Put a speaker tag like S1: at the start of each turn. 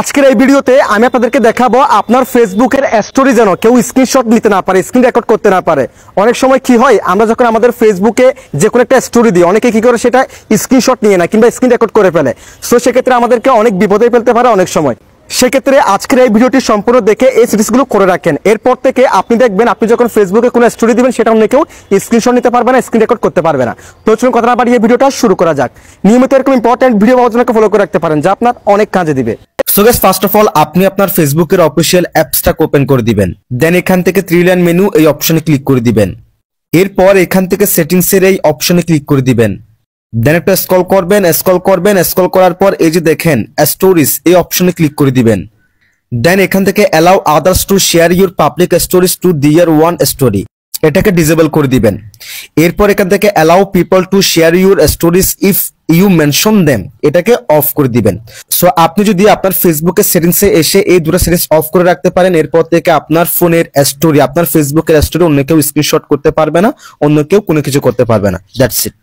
S1: আজকের এই ভিডিওতে আমি আপনাদেরকে দেখাবো আপনার ফেসবুকের স্টোরি যেন কেউ স্ক্রিনশট নিতে না পারে স্ক্রিন রেকর্ড করতে না পারে অনেক সময় কি হয় আমরা যখন আমাদের ফেসবুকে যে কোনো একটা স্টোরি দিই অনেকে কি করে সেটা স্ক্রিনশট নিয়ে না কিংবা স্ক্রিন রেকর্ড করে ফেলে সো সেক্ষেত্রে আমাদেরকে অনেক বিপদে ফেলতে পারে অনেক সময় সেক্ষেত্রে আজকের এই ভিডিওটি সম্পূর্ণ দেখে এই সিরিজগুলো করে রাখেন এরপর থেকে আপনি দেখবেন আপনি যখন ফেসবুকে কোনো স্টোরি দেবেন সেটা অন্য কেউ স্ক্রিনশট নিতে পারবে না স্ক্রিন রেকর্ড করতে পারবে না তো চলুন কথা না বাড়িয়ে ভিডিওটা শুরু করা যাক নিয়মিত এরকম ইম্পর্টেন্ট ভিডিও জন্য ফলো করে রাখতে পারেন যা আপনার অনেক কাজে দিবে
S2: so guys first of all আপনি আপনার ফেসবুকের অফিসিয়াল অ্যাপসটা ওপেন করে দিবেন দেন এখান থেকে লাইন মেনু এই অপশনে ক্লিক করে দিবেন এরপর এখান থেকে সেটিংসের এই অপশনে ক্লিক করে দিবেন দেন একটা স্ক্রল করবেন স্ক্রল করবেন স্ক্রল করার পর এই যে দেখেন স্টোরিজ এই অপশনে ক্লিক করে দিবেন দেন এখান থেকে allow others to share your public stories to their own story এটাকে ডিজেবল করে দিবেন এরপর এখান থেকে allow people to share your stories if you mention then এটাকে অফ করে দিবেন সো আপনি যদি আপনার ফেসবুকের সেটিংসে এসে এই দুটো সেটিংস অফ করে রাখতে পারেন এরপর থেকে আপনার ফোনের স্টোরি আপনার ফেসবুকের স্টোরি অন্য কেউ স্ক্রিনশট করতে পারবে না অন্য কেউ কোনো কিছু করতে পারবে না দ্যাটস ইট